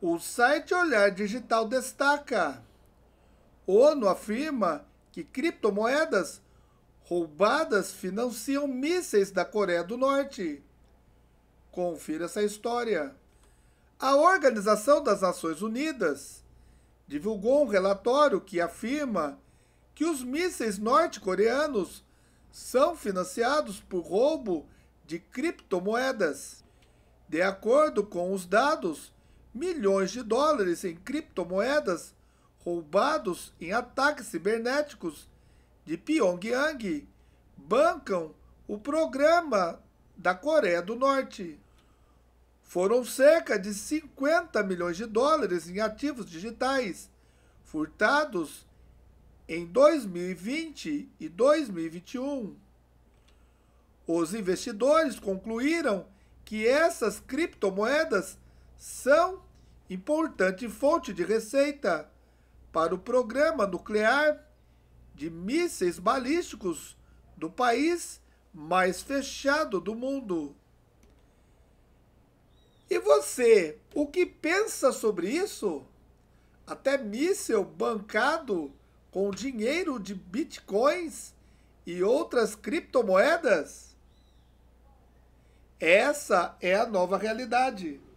O site Olhar Digital destaca: ONU afirma que criptomoedas roubadas financiam mísseis da Coreia do Norte. Confira essa história. A Organização das Nações Unidas divulgou um relatório que afirma que os mísseis norte-coreanos são financiados por roubo de criptomoedas. De acordo com os dados milhões de dólares em criptomoedas roubados em ataques cibernéticos de Pyongyang bancam o programa da Coreia do Norte. Foram cerca de 50 milhões de dólares em ativos digitais furtados em 2020 e 2021. Os investidores concluíram que essas criptomoedas são importante fonte de receita para o programa nuclear de mísseis balísticos do país mais fechado do mundo. E você, o que pensa sobre isso? Até míssel bancado com dinheiro de bitcoins e outras criptomoedas? Essa é a nova realidade.